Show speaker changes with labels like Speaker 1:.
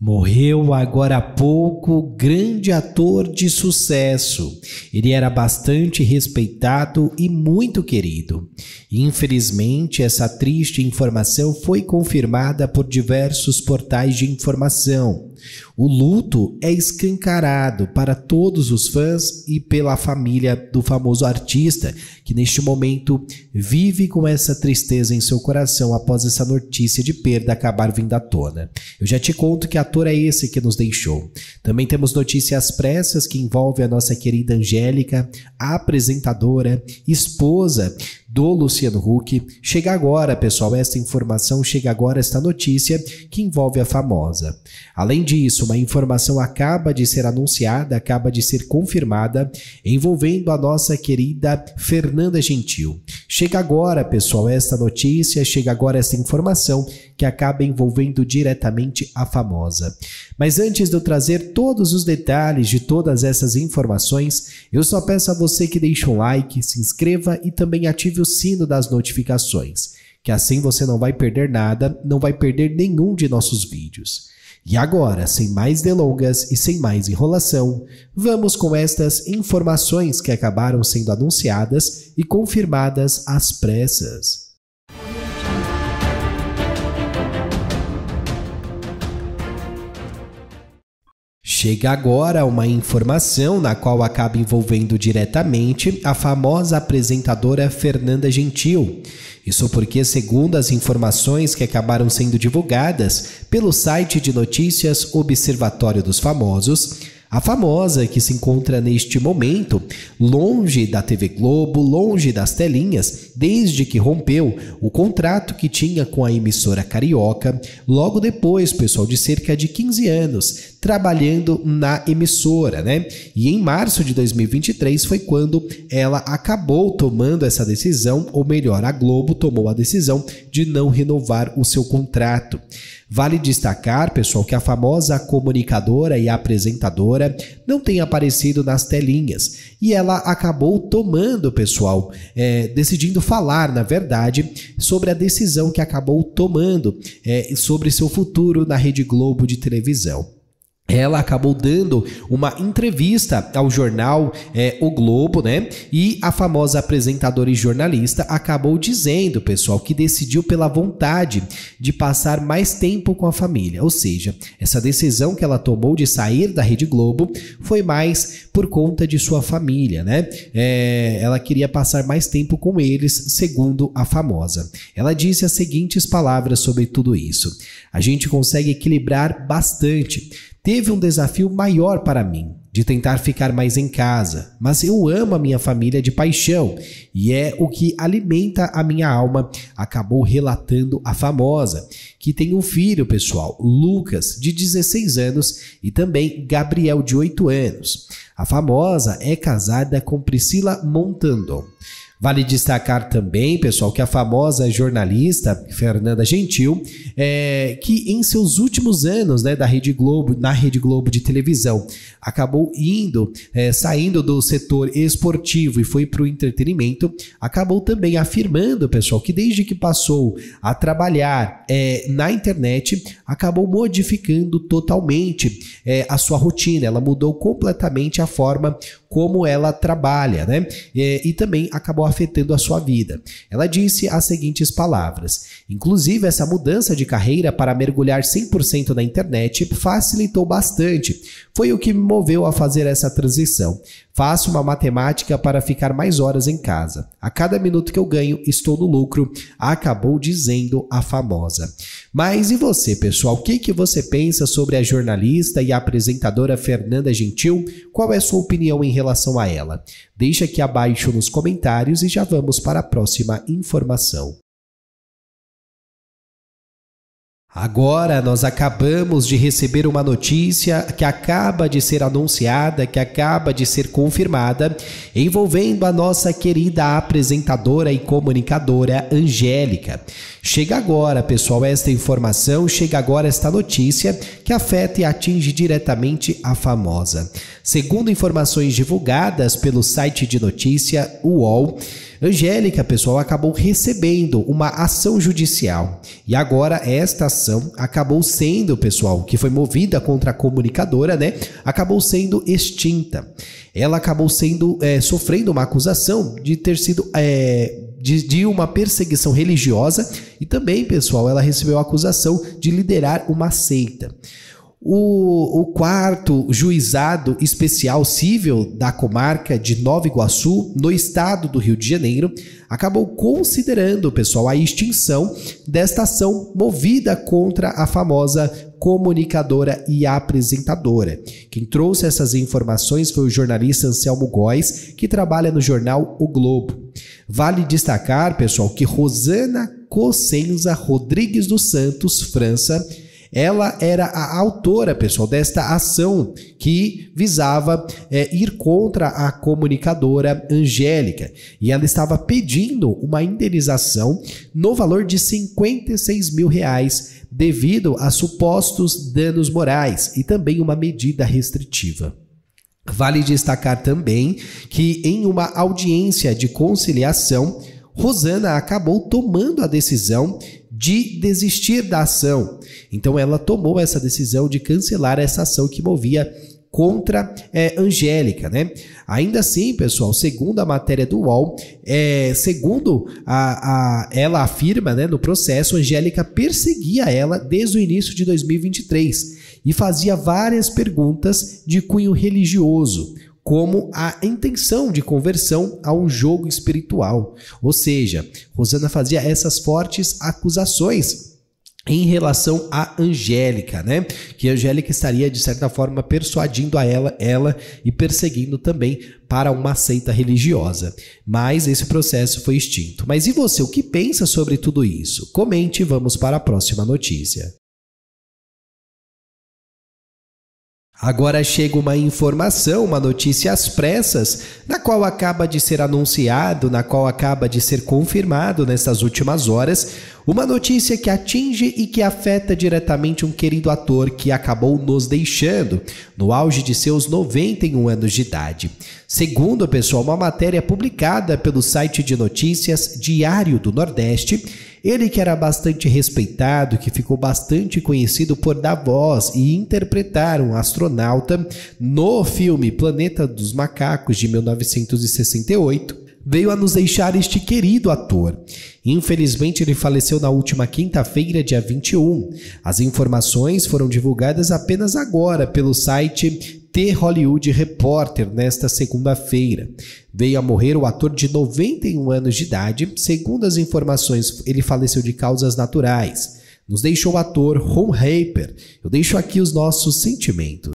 Speaker 1: Morreu agora há pouco grande ator de sucesso. Ele era bastante respeitado e muito querido. Infelizmente, essa triste informação foi confirmada por diversos portais de informação. O luto é escancarado para todos os fãs e pela família do famoso artista, que neste momento vive com essa tristeza em seu coração após essa notícia de perda acabar vindo à tona. Eu já te conto que ator é esse que nos deixou. Também temos notícias pressas que envolvem a nossa querida Angélica, apresentadora, esposa do Luciano Huck. Chega agora, pessoal, esta informação chega agora, esta notícia que envolve a famosa. Além disso, uma informação acaba de ser anunciada, acaba de ser confirmada, envolvendo a nossa querida Fernanda Gentil. Chega agora, pessoal, esta notícia, chega agora esta informação que acaba envolvendo diretamente a famosa. Mas antes de eu trazer todos os detalhes de todas essas informações, eu só peço a você que deixe um like, se inscreva e também ative ative o sino das notificações, que assim você não vai perder nada, não vai perder nenhum de nossos vídeos. E agora, sem mais delongas e sem mais enrolação, vamos com estas informações que acabaram sendo anunciadas e confirmadas às pressas. Chega agora uma informação na qual acaba envolvendo diretamente a famosa apresentadora Fernanda Gentil. Isso porque, segundo as informações que acabaram sendo divulgadas pelo site de notícias Observatório dos Famosos, a famosa que se encontra neste momento longe da TV Globo, longe das telinhas, desde que rompeu o contrato que tinha com a emissora carioca, logo depois, pessoal, de cerca de 15 anos, trabalhando na emissora, né? E em março de 2023 foi quando ela acabou tomando essa decisão, ou melhor, a Globo tomou a decisão de não renovar o seu contrato. Vale destacar, pessoal, que a famosa comunicadora e apresentadora não tem aparecido nas telinhas e ela acabou tomando, pessoal, é, decidindo falar, na verdade, sobre a decisão que acabou tomando é, sobre seu futuro na Rede Globo de televisão ela acabou dando uma entrevista ao jornal é, O Globo, né? E a famosa apresentadora e jornalista acabou dizendo, pessoal, que decidiu pela vontade de passar mais tempo com a família. Ou seja, essa decisão que ela tomou de sair da Rede Globo foi mais por conta de sua família, né? É, ela queria passar mais tempo com eles, segundo a famosa. Ela disse as seguintes palavras sobre tudo isso: A gente consegue equilibrar bastante teve um desafio maior para mim, de tentar ficar mais em casa, mas eu amo a minha família de paixão e é o que alimenta a minha alma, acabou relatando a famosa, que tem um filho, pessoal, Lucas, de 16 anos e também Gabriel, de 8 anos. A famosa é casada com Priscila Montandon. Vale destacar também, pessoal, que a famosa jornalista Fernanda Gentil, é, que em seus últimos anos né, da Rede Globo, na Rede Globo de televisão, acabou indo, é, saindo do setor esportivo e foi para o entretenimento, acabou também afirmando, pessoal, que desde que passou a trabalhar é, na internet, acabou modificando totalmente é, a sua rotina. Ela mudou completamente a forma como ela trabalha, né? E, é, e também acabou afetando a sua vida. Ela disse as seguintes palavras: Inclusive, essa mudança de carreira para mergulhar 100% na internet facilitou bastante. Foi o que me moveu a fazer essa transição. Faço uma matemática para ficar mais horas em casa. A cada minuto que eu ganho, estou no lucro, acabou dizendo a famosa. Mas e você, pessoal? O que, que você pensa sobre a jornalista e apresentadora Fernanda Gentil? Qual é a sua opinião em relação a ela? Deixe aqui abaixo nos comentários e já vamos para a próxima informação. Agora nós acabamos de receber uma notícia que acaba de ser anunciada, que acaba de ser confirmada, envolvendo a nossa querida apresentadora e comunicadora Angélica. Chega agora, pessoal, esta informação, chega agora esta notícia que afeta e atinge diretamente a famosa. Segundo informações divulgadas pelo site de notícia UOL, Angélica, pessoal, acabou recebendo uma ação judicial. E agora esta ação acabou sendo, pessoal, que foi movida contra a comunicadora, né? Acabou sendo extinta. Ela acabou sendo é, sofrendo uma acusação de ter sido é, de, de, uma perseguição religiosa e também, pessoal, ela recebeu a acusação de liderar uma seita. O, o, quarto juizado especial civil da comarca de Nova Iguaçu, no estado do Rio de Janeiro, acabou considerando, pessoal, a extinção desta ação movida contra a famosa comunicadora e apresentadora. Quem trouxe essas informações foi o jornalista Anselmo Góes, que trabalha no jornal O Globo. Vale destacar, pessoal, que Rosana Cossenza Rodrigues dos Santos, França, ela era a autora, pessoal, desta ação que visava é, ir contra a comunicadora Angélica. E ela estava pedindo uma indenização no valor de 56 mil reais devido a supostos danos morais e também uma medida restritiva. Vale destacar também que, em uma audiência de conciliação, Rosana acabou tomando a decisão de desistir da ação. Então ela tomou essa decisão de cancelar essa ação que movia contra é, Angélica, né? Ainda assim, pessoal, segundo a matéria do UOL, é, segundo a, a, ela afirma, né, no processo, Angélica perseguia ela desde o início de 2023 e fazia várias perguntas de cunho religioso como a intenção de conversão a um jogo espiritual. Ou seja, Rosana fazia essas fortes acusações em relação a Angélica, né? Que Angélica estaria de certa forma persuadindo a ela, ela e perseguindo também para uma seita religiosa. Mas esse processo foi extinto. Mas e você, o que pensa sobre tudo isso? Comente e vamos para a próxima notícia. Agora chega uma informação, uma notícia às pressas, na qual acaba de ser anunciado, na qual acaba de ser confirmado nessas últimas horas, uma notícia que atinge e que afeta diretamente um querido ator que acabou nos deixando, no auge de seus 91 anos de idade. Segundo, pessoal, uma matéria publicada pelo site de notícias Diário do Nordeste, ele que era bastante respeitado, que ficou bastante conhecido por dar voz e interpretar um astronauta no filme Planeta dos Macacos de 1968, veio a nos deixar este querido ator. Infelizmente, ele faleceu na última quinta-feira, dia 21. As informações foram divulgadas apenas agora pelo site The Hollywood Reporter nesta segunda-feira. Veio a morrer o ator de 91 anos de idade. Segundo as informações, ele faleceu de causas naturais. Nos deixou o ator Ron Harper. Eu deixo aqui os nossos sentimentos.